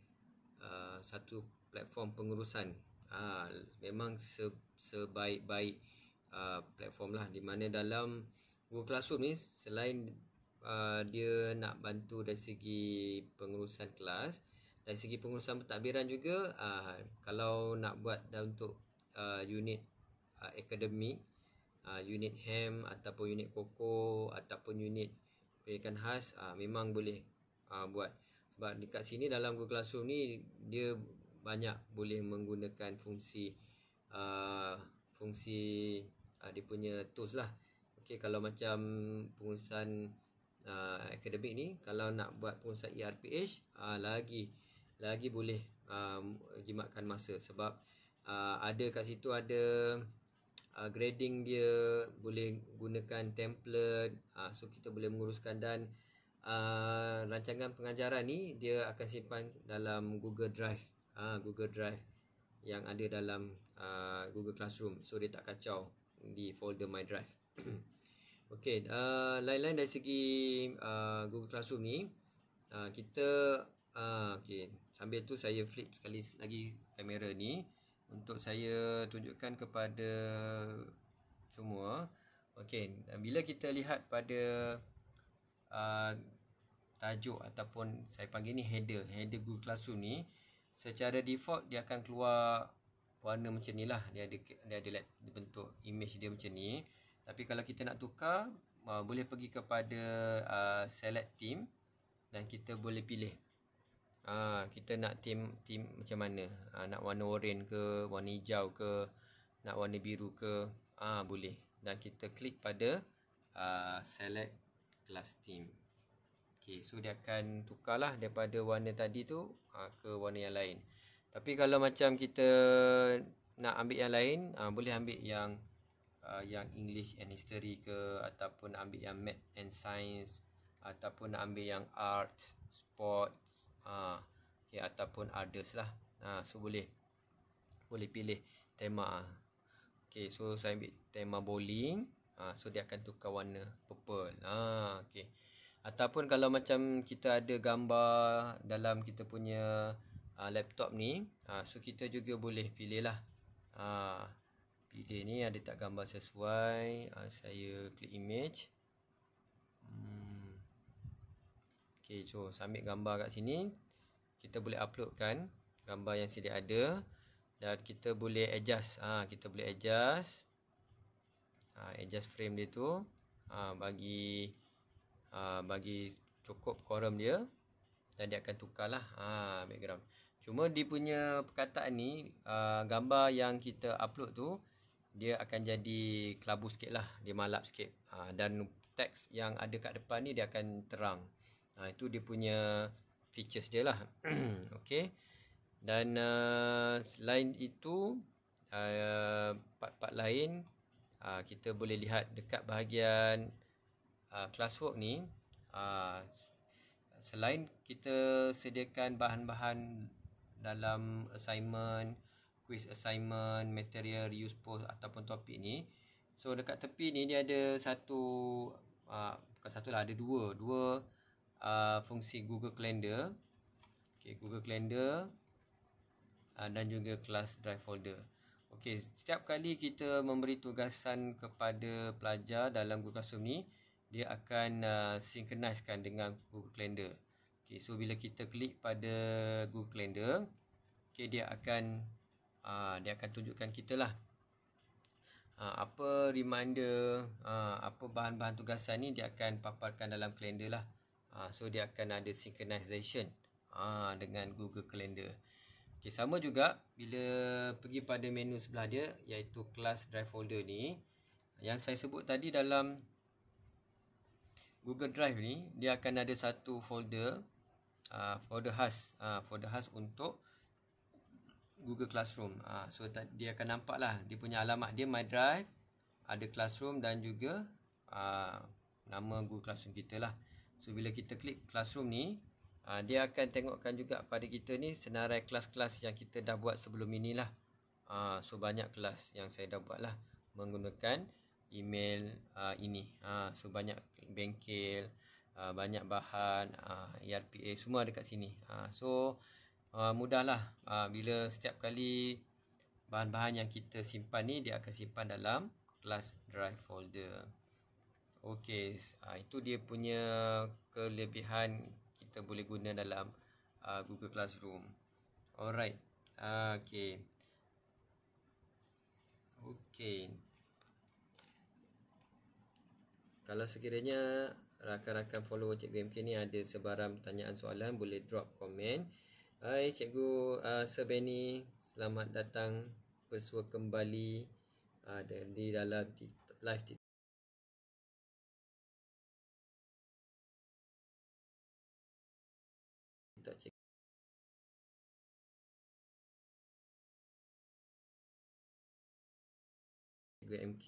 Speaker 1: uh, satu platform pengurusan uh, memang se- sebaik-baik uh, platform lah di mana dalam Google Classroom ni selain uh, dia nak bantu dari segi pengurusan kelas dari segi pengurusan pentadbiran juga uh, kalau nak buat dan untuk uh, unit uh, akademik uh, unit HAM ataupun unit COCO ataupun unit pendidikan khas uh, memang boleh uh, buat sebab dekat sini dalam Google Classroom ni dia banyak boleh menggunakan fungsi uh, fungsi uh, dia punya tools lah okay, kalau macam pengurusan uh, akademik ni kalau nak buat pengurusan ERPH uh, lagi lagi boleh uh, jimatkan masa sebab uh, ada kat situ ada uh, grading dia boleh gunakan template uh, so kita boleh menguruskan dan uh, rancangan pengajaran ni dia akan simpan dalam Google Drive uh, Google Drive yang ada dalam uh, Google Classroom so dia tak kacau di folder My Drive Okay, uh, lain-lain dari segi uh, Google Classroom ni uh, Kita uh, okay, Sambil tu saya flip sekali lagi kamera ni untuk saya tunjukkan kepada semua. Okey, bila kita lihat pada uh, tajuk ataupun saya panggil ni header, header Google Classroom ni secara default dia akan keluar warna macam ni lah. Dia ada, dia ada like, bentuk image dia macam ni. Tapi kalau kita nak tukar, uh, boleh pergi kepada uh, select team dan kita boleh pilih Ah kita nak team team macam mana? Uh, nak warna oren ke, warna hijau ke, nak warna biru ke? Ah boleh. Dan kita klik pada uh, select class team. Okey, so dia akan tukarlah daripada warna tadi tu uh, ke warna yang lain. Tapi kalau macam kita nak ambil yang lain, uh, boleh ambil yang uh, yang English and History ke ataupun ambil yang Math and Science ataupun nak ambil yang Art, Sport okay, ha, ya, ataupun others lah ha, so boleh boleh pilih tema okay so saya ambil tema bowling ha, so dia akan tukar warna purple ha, okay ataupun kalau macam kita ada gambar dalam kita punya uh, laptop ni ha, so kita juga boleh pilih lah ha, video ni ada tak gambar sesuai ha, saya klik image Okay, so submit gambar kat sini. Kita boleh uploadkan gambar yang sedia ada. Dan kita boleh adjust. Ha, kita boleh adjust. Ha, adjust frame dia tu. Ha, bagi ha, bagi cukup quorum dia. Dan dia akan tukarlah ha, background. Cuma dia punya perkataan ni, ha, gambar yang kita upload tu, dia akan jadi kelabu sikit lah. Dia malap sikit. Ha, dan teks yang ada kat depan ni, dia akan terang ha, Itu dia punya features dia lah okay. Dan uh, lain itu uh, Part-part uh, lain uh, Kita boleh lihat dekat bahagian uh, classwork ni uh, Selain kita sediakan bahan-bahan dalam assignment Quiz assignment, material, use post ataupun topik ni So dekat tepi ni dia ada satu uh, Bukan satu lah, ada dua Dua uh, fungsi Google Calendar okay, Google Calendar uh, dan juga kelas Drive Folder Okey, setiap kali kita memberi tugasan kepada pelajar dalam Google Classroom ni, dia akan uh, synchronizekan dengan Google Calendar. Okey, so bila kita klik pada Google Calendar, okey dia akan uh, dia akan tunjukkan kita lah. Uh, apa reminder, uh, apa bahan-bahan tugasan ni dia akan paparkan dalam kalender lah ha, so dia akan ada synchronization ha, dengan Google Calendar Okay, sama juga bila pergi pada menu sebelah dia iaitu kelas drive folder ni yang saya sebut tadi dalam Google Drive ni dia akan ada satu folder uh, ha, the khas uh, ha, the khas untuk Google Classroom uh, so dia akan nampak lah dia punya alamat dia My Drive ada Classroom dan juga uh, nama Google Classroom kita lah So bila kita klik classroom ni uh, Dia akan tengokkan juga pada kita ni Senarai kelas-kelas yang kita dah buat sebelum inilah uh, ah, So banyak kelas yang saya dah buat lah Menggunakan email uh, ini uh, So banyak bengkel uh, Banyak bahan uh, ERPA semua ada kat sini uh, So uh, mudahlah uh, Bila setiap kali Bahan-bahan yang kita simpan ni Dia akan simpan dalam Class drive folder Okey, ha, itu dia punya kelebihan kita boleh guna dalam uh, Google Classroom. Alright, uh, okey. Okey. Kalau sekiranya rakan-rakan follower Cikgu MK ni ada sebarang pertanyaan soalan, boleh drop komen. Hai Cikgu uh, Sir Benny, selamat datang bersua kembali
Speaker 2: uh, di dalam live TikTok. Google MK.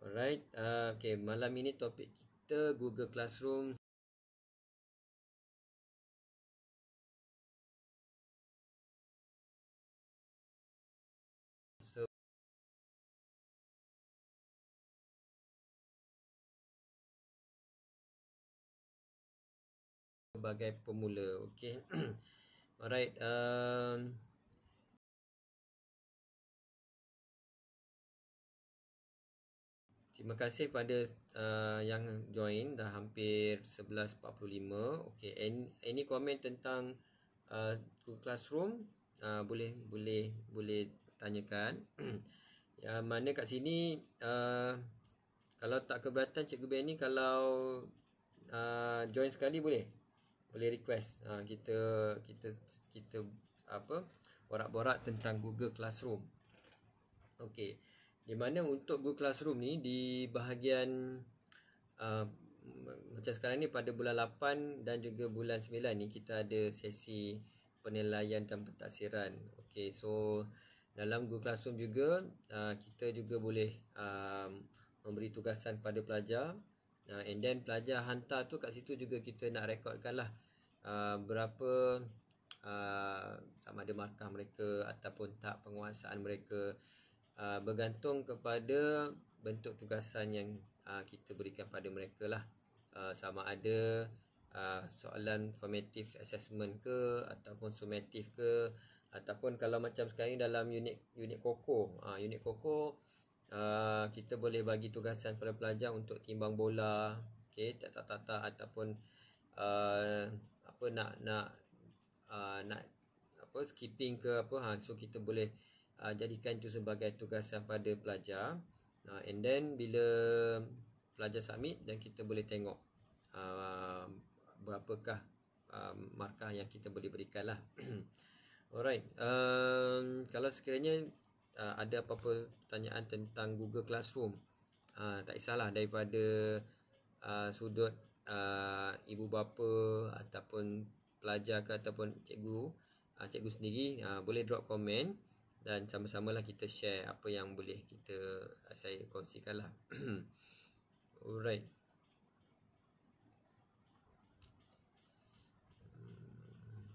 Speaker 2: Alright. Uh, okay, malam ini topik kita Google Classroom. sebagai pemula okey alright um, terima kasih pada uh, yang
Speaker 1: join dah hampir 11.45 okey any comment tentang uh, Google Classroom uh, boleh boleh boleh tanyakan ya mana kat sini uh, kalau tak keberatan cikgu Benny kalau uh, join sekali boleh boleh request uh, kita kita kita apa borak-borak tentang Google Classroom okey di mana untuk Google Classroom ni di bahagian uh, macam sekarang ni pada bulan 8 dan juga bulan 9 ni kita ada sesi penilaian dan pentaksiran. Okey, so dalam Google Classroom juga uh, kita juga boleh um, memberi tugasan pada pelajar uh, and then pelajar hantar tu kat situ juga kita nak rekodkan lah uh, berapa uh, sama ada markah mereka ataupun tak penguasaan mereka uh, bergantung kepada bentuk tugasan yang uh, kita berikan pada mereka lah uh, sama ada uh, soalan formative assessment ke ataupun summative ke ataupun kalau macam sekarang ni dalam unit unit koko uh, unit koko uh, kita boleh bagi tugasan kepada pelajar untuk timbang bola okey tata tata ataupun uh, apa nak nak uh, nak apa skipping ke apa ha so kita boleh uh, jadikan itu sebagai tugasan pada pelajar uh, and then bila pelajar submit dan kita boleh tengok uh, berapakah uh, markah yang kita boleh berikan lah alright um, kalau sekiranya uh, ada apa-apa pertanyaan tentang Google Classroom uh, tak kisahlah daripada uh, sudut uh, ibu bapa ataupun pelajar ke ataupun cikgu uh, cikgu sendiri uh, boleh drop komen dan sama sama lah kita share apa yang boleh kita eh, saya kongsikan lah. Alright. Hmm.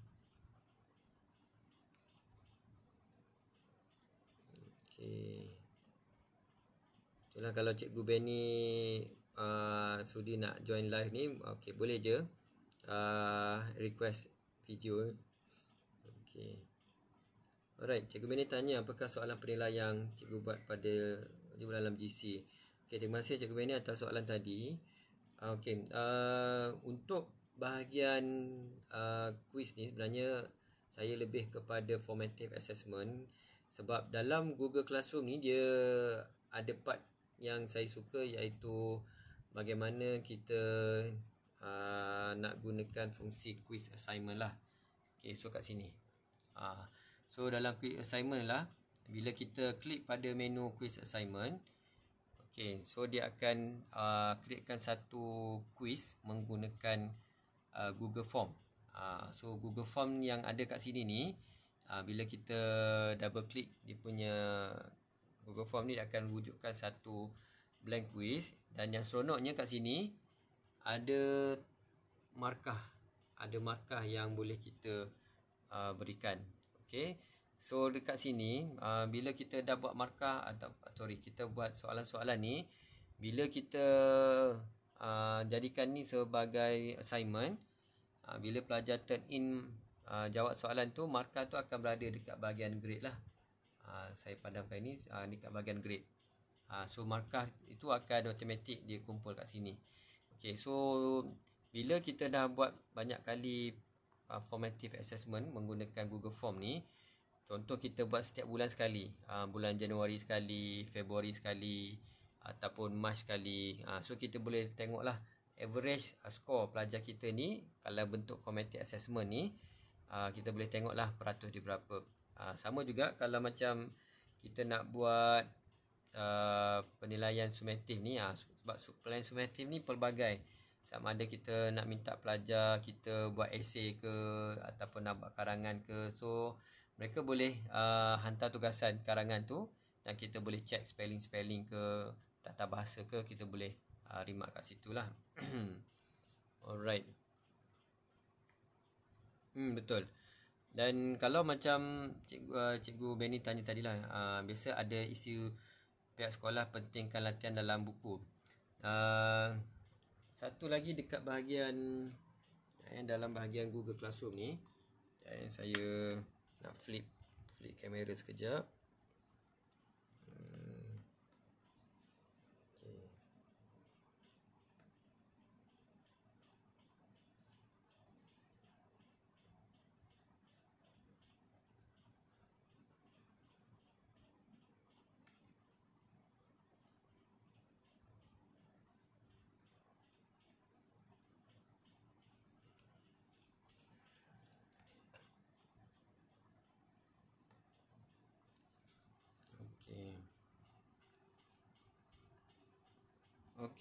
Speaker 1: Okay. kalau Cikgu Benny uh, sudi nak join live ni, okay, boleh je. Uh, request video. Okay. Alright, Cikgu Benny tanya apakah soalan penilaian yang Cikgu buat pada di dalam GC. Okay, terima kasih Cikgu Benny atas soalan tadi. Ah, okay, uh, ah, untuk bahagian uh, ah, quiz ni sebenarnya saya lebih kepada formative assessment sebab dalam Google Classroom ni dia ada part yang saya suka iaitu bagaimana kita uh, nak gunakan fungsi quiz assignment lah. Okay, so kat sini. Uh, So dalam quiz assignment lah Bila kita klik pada menu quiz assignment Okay, so dia akan uh, createkan satu quiz menggunakan uh, Google Form uh, So Google Form yang ada kat sini ni uh, Bila kita double click dia punya Google Form ni akan wujudkan satu blank quiz Dan yang seronoknya kat sini ada markah Ada markah yang boleh kita uh, berikan Okay. So dekat sini uh, bila kita dah buat markah atau sorry kita buat soalan-soalan ni bila kita uh, jadikan ni sebagai assignment uh, bila pelajar turn in uh, jawab soalan tu markah tu akan berada dekat bahagian grade lah. Uh, saya padamkan ini uh, dekat bahagian grade. Uh, so markah itu akan automatik dia kumpul kat sini. Okay, so bila kita dah buat banyak kali uh, formative assessment menggunakan Google Form ni contoh kita buat setiap bulan sekali uh, bulan Januari sekali Februari sekali ataupun Mac sekali uh, so kita boleh tengoklah average uh, score pelajar kita ni kalau bentuk formative assessment ni uh, kita boleh tengoklah peratus di berapa uh, sama juga kalau macam kita nak buat uh, penilaian sumatif ni uh, sebab penilaian sumatif ni pelbagai sama ada kita nak minta pelajar kita buat esei ke ataupun nak buat karangan ke so mereka boleh uh, hantar tugasan karangan tu dan kita boleh check spelling-spelling ke tata bahasa ke kita boleh uh, remark kat situ lah alright hmm, betul dan kalau macam cikgu, uh, cikgu Benny tanya tadi lah uh, biasa ada isu pihak sekolah pentingkan latihan dalam buku uh, satu lagi dekat bahagian eh, Dalam bahagian Google Classroom ni eh, Saya nak flip Flip kamera sekejap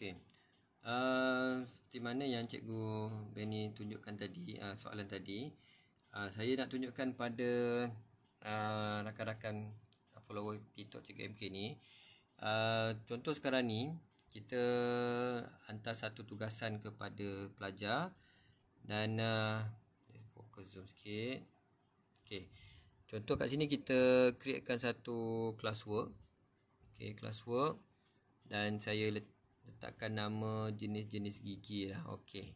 Speaker 1: Okey. Uh, seperti mana yang Cikgu Benny tunjukkan tadi, uh, soalan tadi, uh, saya nak tunjukkan pada uh, rakan-rakan follower TikTok Cikgu MK ni. Uh, contoh sekarang ni, kita hantar satu tugasan kepada pelajar dan uh, fokus zoom sikit. Okey. Contoh kat sini kita createkan satu classwork. Okey, classwork dan saya letak letakkan nama jenis-jenis gigi lah okey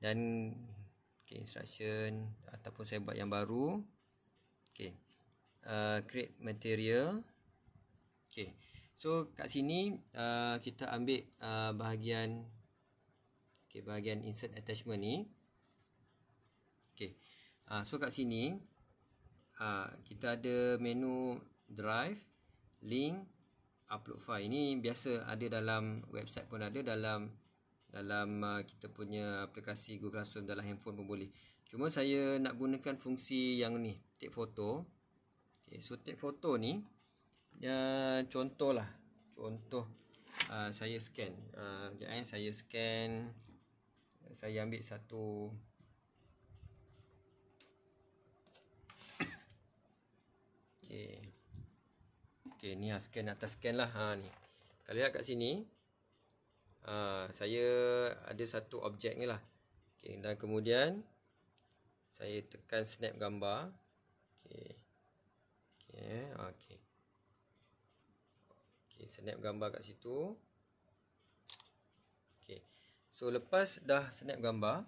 Speaker 1: dan okay, instruction ataupun saya buat yang baru okey uh, create material okey so kat sini uh, kita ambil uh, bahagian okey bahagian insert attachment ni okey uh, so kat sini uh, kita ada menu drive link upload file ini biasa ada dalam website pun ada dalam dalam uh, kita punya aplikasi Google Classroom dalam handphone pun boleh cuma saya nak gunakan fungsi yang ni take photo okay, so take photo ni uh, contohlah contoh uh, saya scan uh, sekejap eh, saya scan saya ambil satu okay. Okey, ni ah scan atas scan lah ha ni. Kalau lihat kat sini ha, saya ada satu objek ni lah. Okay, dan kemudian saya tekan snap gambar. Okey. okay, ha, okay, Okey, snap gambar kat situ. Okay, So lepas dah snap gambar,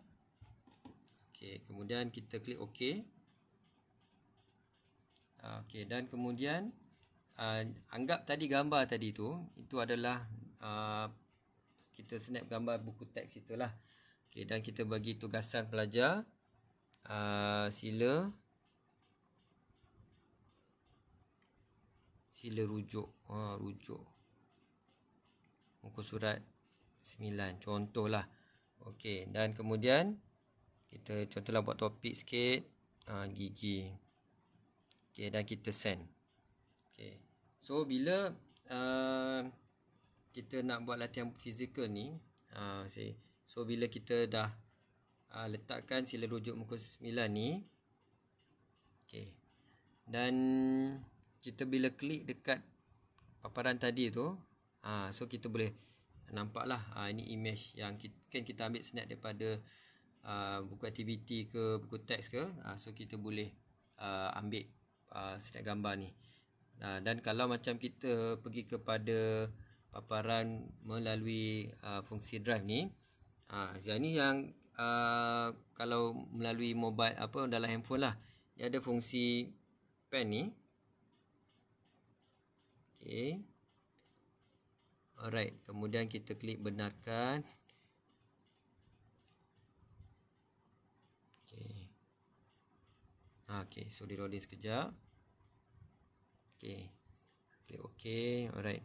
Speaker 1: okay, kemudian kita klik okey. Ha, okey, dan kemudian uh, anggap tadi gambar tadi tu itu adalah uh, kita snap gambar buku teks itulah. Okey dan kita bagi tugasan pelajar uh, sila sila rujuk ha uh, rujuk muka surat 9 contohlah. Okey dan kemudian kita contohlah buat topik sikit uh, gigi. Okay, dan kita send. So bila uh, kita nak buat latihan fizikal ni uh, So bila kita dah uh, letakkan sila rujuk muka 9 ni okay. Dan kita bila klik dekat paparan tadi tu uh, So kita boleh nampak lah uh, Ini image yang kita, kan kita ambil snap daripada uh, buku aktiviti ke buku teks ke uh, So kita boleh uh, ambil uh, snap gambar ni Ha, dan kalau macam kita pergi kepada paparan melalui ha, fungsi drive ni, ha, ni yang ha, kalau melalui mobile apa dalam handphone lah, dia ada fungsi pen ni. Okay. Alright, kemudian kita klik benarkan. Okay. Okay, so di loading sekejap. Okay. Klik OK. Alright.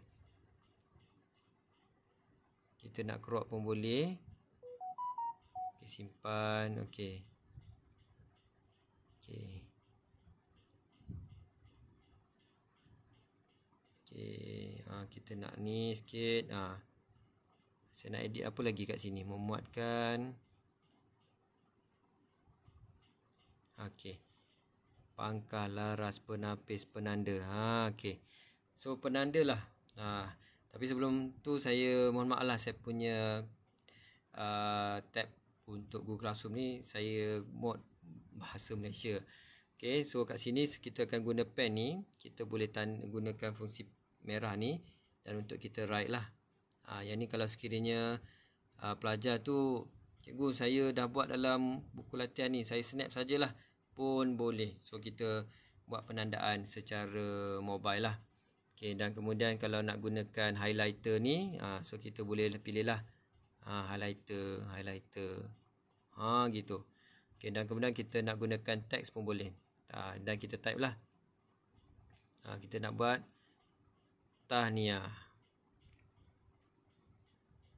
Speaker 1: Kita nak crop pun boleh. Okay, simpan. okey. Okey. Okey, Ha, kita nak ni sikit. Ha. Saya nak edit apa lagi kat sini. Memuatkan. Okey pangkah laras penapis penanda ha okey so penanda lah ha, tapi sebelum tu saya mohon maaf lah saya punya uh, tab untuk Google Classroom ni saya mod bahasa Malaysia okey so kat sini kita akan guna pen ni kita boleh gunakan fungsi merah ni dan untuk kita write lah ha, yang ni kalau sekiranya uh, pelajar tu cikgu saya dah buat dalam buku latihan ni saya snap sajalah pun boleh. So kita buat penandaan secara mobile lah. Okay, dan kemudian kalau nak gunakan highlighter ni, uh, so kita boleh pilih lah uh, ha, highlighter, highlighter. Ha gitu. Okay, dan kemudian kita nak gunakan teks pun boleh. Uh, dan kita type lah. Uh, kita nak buat tahniah.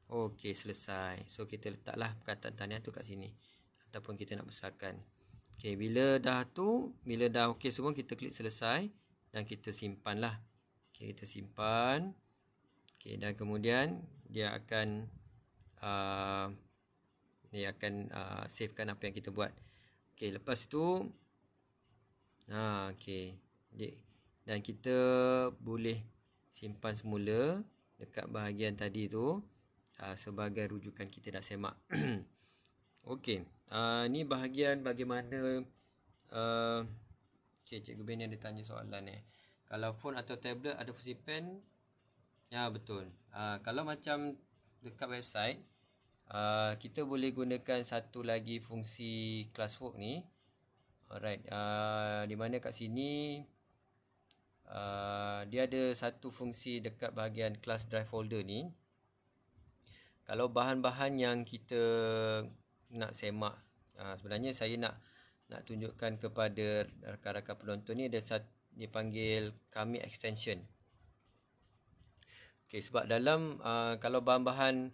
Speaker 1: Okey, selesai. So, kita letaklah perkataan tahniah tu kat sini. Ataupun kita nak besarkan. Okey, bila dah tu, bila dah okey semua kita klik selesai dan kita simpanlah. Okey, kita simpan. Okey, dan kemudian dia akan uh, dia akan uh, savekan apa yang kita buat. Okey, lepas tu ha uh, okey. Dan kita boleh simpan semula dekat bahagian tadi tu uh, sebagai rujukan kita dah semak. okey. Uh, ni bahagian bagaimana uh, ah, okay, Cikgu Ben ada tanya soalan ni eh. Kalau phone atau tablet ada fungsi pen Ya betul uh, Kalau macam dekat website uh, Kita boleh gunakan satu lagi fungsi classwork ni Alright uh, Di mana kat sini uh, Dia ada satu fungsi dekat bahagian class drive folder ni kalau bahan-bahan yang kita nak semak uh, sebenarnya saya nak nak tunjukkan kepada rakan-rakan penonton ni ada satu dia panggil kami extension. Okey sebab dalam uh, kalau bahan-bahan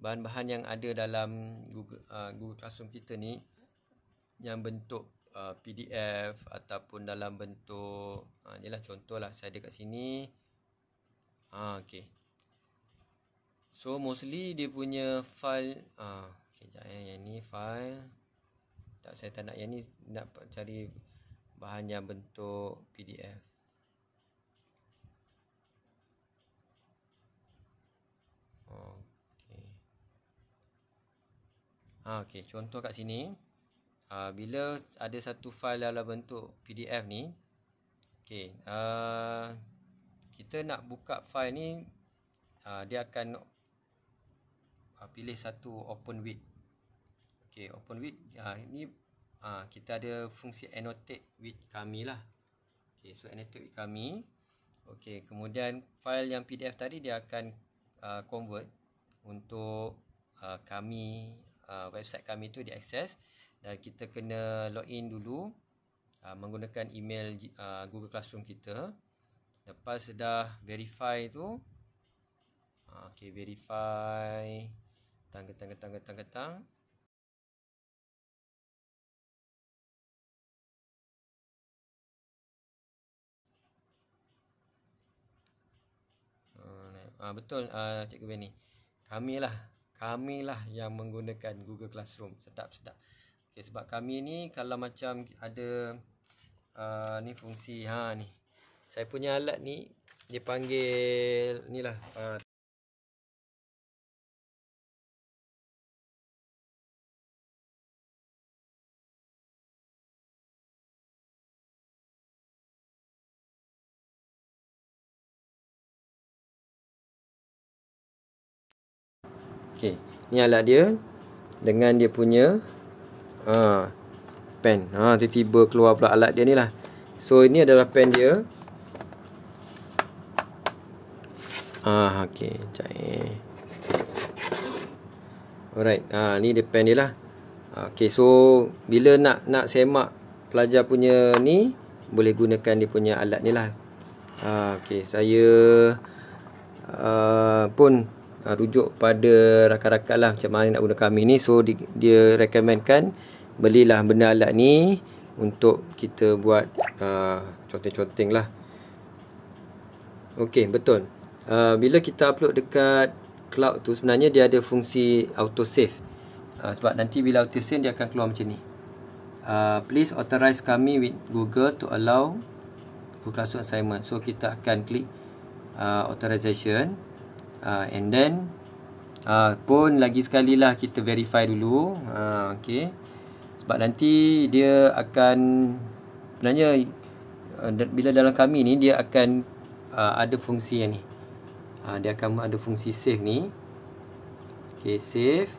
Speaker 1: bahan-bahan yang ada dalam Google uh, Google Classroom kita ni yang bentuk uh, PDF ataupun dalam bentuk ah uh, jelah contohlah saya ada kat sini. Ah uh, okey. So mostly dia punya file ah uh, Sekejap eh Yang ni file Tak saya tak nak Yang ni nak cari Bahan yang bentuk PDF Okey. Ha, okey, contoh kat sini uh, bila ada satu file dalam bentuk PDF ni, okay. uh, ah, kita nak buka file ni uh, dia akan uh, pilih satu open with. Okay, open with uh, ya, ni uh, ha, kita ada fungsi annotate with kami lah. Okay, so annotate with kami. Okay, kemudian file yang PDF tadi dia akan uh, convert untuk uh, kami uh, website kami tu diakses dan kita kena login dulu uh, menggunakan email uh, Google Classroom kita. Lepas dah verify
Speaker 2: tu okay verify tang ketang ketang ketang tang. ketang.
Speaker 1: Ha, betul uh, Cikgu Benny. Kami lah. Kami lah yang menggunakan Google Classroom. Sedap, sedap. Okay, sebab kami ni kalau macam ada uh, ni fungsi. Ha, ni. Saya punya alat ni dia
Speaker 2: panggil ni lah uh, Okey, ni alat dia
Speaker 1: dengan dia punya ha pen. Ha tiba-tiba keluar pula alat dia ni lah. So ini adalah pen dia. Ah uh, okey, jap eh. Alright, ha ni dia pen dia lah. Uh, okey, so bila nak nak semak pelajar punya ni boleh gunakan dia punya alat ni lah. Ha, uh, saya uh, pun uh, rujuk pada rakan-rakan lah macam mana nak guna kami ni so di, dia recommendkan belilah benda alat ni untuk kita buat uh, ah, conteng-conteng lah ok betul uh, bila kita upload dekat cloud tu sebenarnya dia ada fungsi auto save Uh, sebab nanti bila autosave dia akan keluar macam ni uh, please authorize kami with google to allow google classroom assignment so kita akan klik uh, authorization uh, and then uh, pun lagi sekali lah kita verify dulu uh, okay sebab nanti dia akan sebenarnya uh, bila dalam kami ni dia akan uh, ada fungsi yang ni uh, dia akan ada fungsi save ni okay save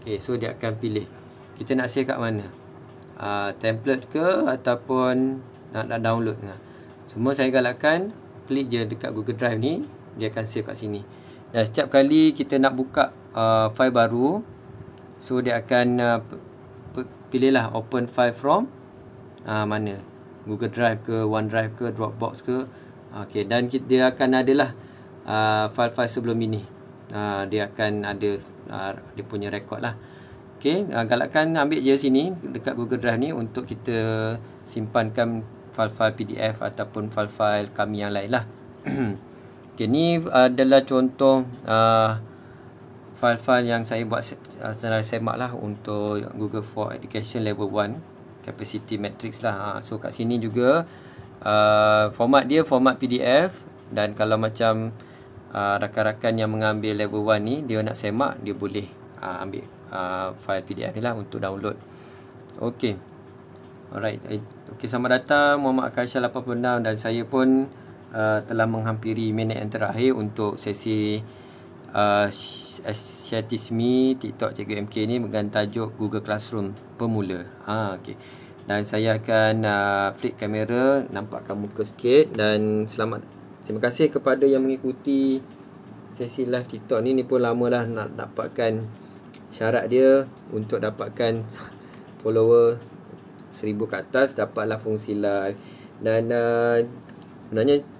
Speaker 1: okay so dia akan pilih kita nak save kat mana uh, template ke ataupun nak, nak download ke semua saya galakkan klik je dekat google drive ni dia akan save kat sini dan setiap kali kita nak buka uh, file baru so dia akan uh, pilihlah open file from uh, mana Google Drive ke OneDrive ke Dropbox ke okey dan kita, dia akan adalah uh, file-file sebelum ini uh, dia akan ada uh, dia punya rekod lah okey uh, galakkan ambil je sini dekat Google Drive ni untuk kita simpankan file-file PDF ataupun file-file kami yang lain lah Okey ni adalah contoh uh, file-file yang saya buat uh, secara semak lah untuk Google for Education Level 1 Capacity Matrix lah. Ha. So kat sini juga uh, format dia format PDF dan kalau macam uh, rakan-rakan yang mengambil level 1 ni dia nak semak dia boleh uh, ambil uh, file PDF ni lah untuk download. Okey. Alright. Eh, okey sama datang Muhammad Akasha 86 dan saya pun Uh, telah menghampiri minit yang terakhir untuk sesi uh, Syatismi TikTok Cikgu MK ni dengan tajuk Google Classroom Pemula. Ha, okay. Dan saya akan uh, flip kamera, nampakkan muka sikit dan selamat. Terima kasih kepada yang mengikuti sesi live TikTok ni. Ni pun lamalah nak dapatkan syarat dia untuk dapatkan follower seribu ke atas dapatlah fungsi live. Dan uh, sebenarnya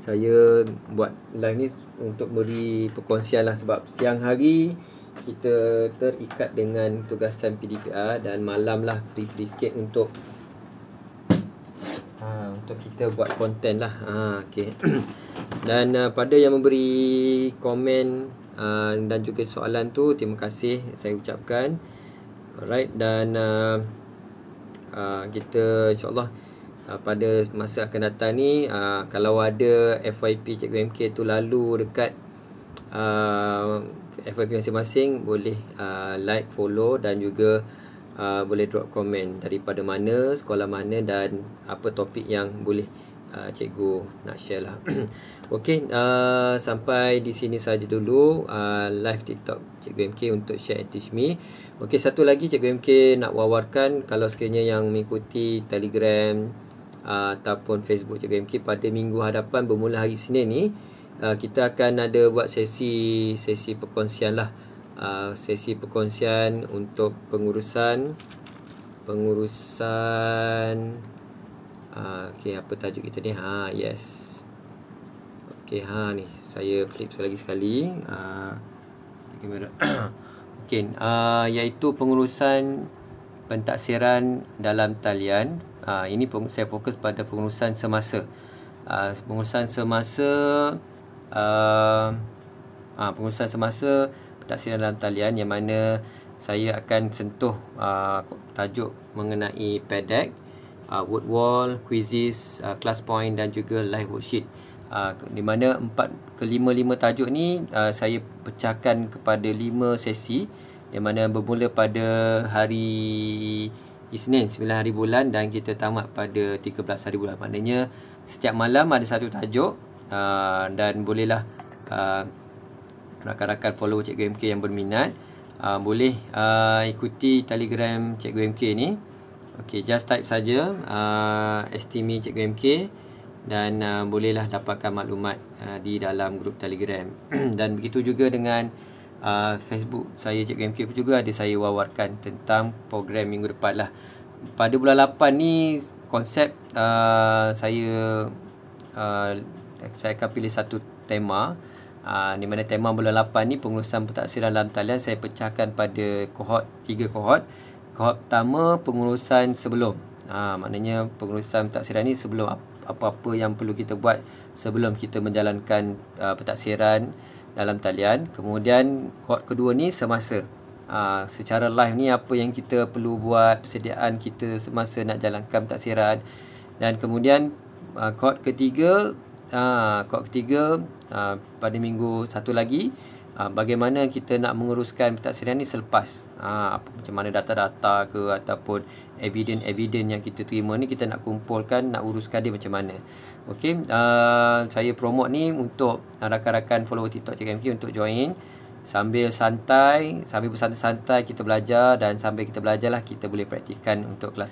Speaker 1: saya buat live ni untuk beri perkongsian lah sebab siang hari kita terikat dengan tugasan PDPA dan malam lah free-free sikit untuk ha, untuk kita buat konten lah. Ha, okay. dan uh, pada yang memberi komen uh, dan juga soalan tu, terima kasih saya ucapkan. Alright dan uh, uh, kita insyaAllah Ah, pada masa akan datang ni uh, kalau ada FYP cikgu MK tu lalu dekat uh, ah, FYP masing-masing boleh uh, like, follow dan juga Uh, boleh drop komen daripada mana sekolah mana dan apa topik yang boleh uh, cikgu nak share lah Okay, uh, sampai di sini saja dulu uh, live TikTok cikgu MK untuk share and teach me Okey satu lagi cikgu MK nak wawarkan kalau sekiranya yang mengikuti Telegram ataupun Facebook Cikgu MK pada minggu hadapan bermula hari Senin ni uh, kita akan ada buat sesi sesi perkongsian lah uh, sesi perkongsian untuk pengurusan pengurusan uh, okey apa tajuk kita ni ha yes okey ha ni saya flip lagi sekali ah kamera okey iaitu pengurusan pentaksiran dalam talian uh, ini saya fokus pada pengurusan semasa uh, pengurusan semasa uh, uh, pengurusan semasa pentaksiran dalam talian yang mana saya akan sentuh uh, tajuk mengenai pedek uh, wood wall quizzes uh, class point dan juga live worksheet uh, di mana empat kelima-lima tajuk ni uh, saya pecahkan kepada lima sesi yang mana bermula pada hari Isnin 9 hari bulan dan kita tamat pada 13 hari bulan. Maknanya setiap malam ada satu tajuk uh, dan bolehlah uh, rakan-rakan follower Cikgu MK yang berminat uh, boleh uh, ikuti Telegram Cikgu MK ni. Okey, just type saja uh, STM Cikgu MK dan uh, bolehlah dapatkan maklumat uh, di dalam grup Telegram. dan begitu juga dengan uh, Facebook saya Cikgu MK pun juga ada saya wawarkan tentang program minggu depan lah pada bulan 8 ni konsep uh, saya uh, saya akan pilih satu tema uh, di mana tema bulan 8 ni pengurusan pentaksiran dalam talian saya pecahkan pada kohort tiga kohort kohort pertama pengurusan sebelum uh, maknanya pengurusan pentaksiran ni sebelum apa-apa yang perlu kita buat sebelum kita menjalankan uh, pentaksiran pentaksiran dalam talian kemudian chord kedua ni semasa ha, secara live ni apa yang kita perlu buat persediaan kita semasa nak jalankan taksiran dan kemudian uh, ah, chord ketiga uh, ah, chord ketiga uh, pada minggu satu lagi uh, bagaimana kita nak menguruskan taksiran ni selepas uh, apa, macam mana data-data ke ataupun evidence-evidence yang kita terima ni kita nak kumpulkan nak uruskan dia macam mana ok uh, saya promote ni untuk rakan-rakan follower TikTok CKMK untuk join sambil santai sambil bersantai-santai kita belajar dan sambil kita belajarlah kita boleh praktikan untuk kelas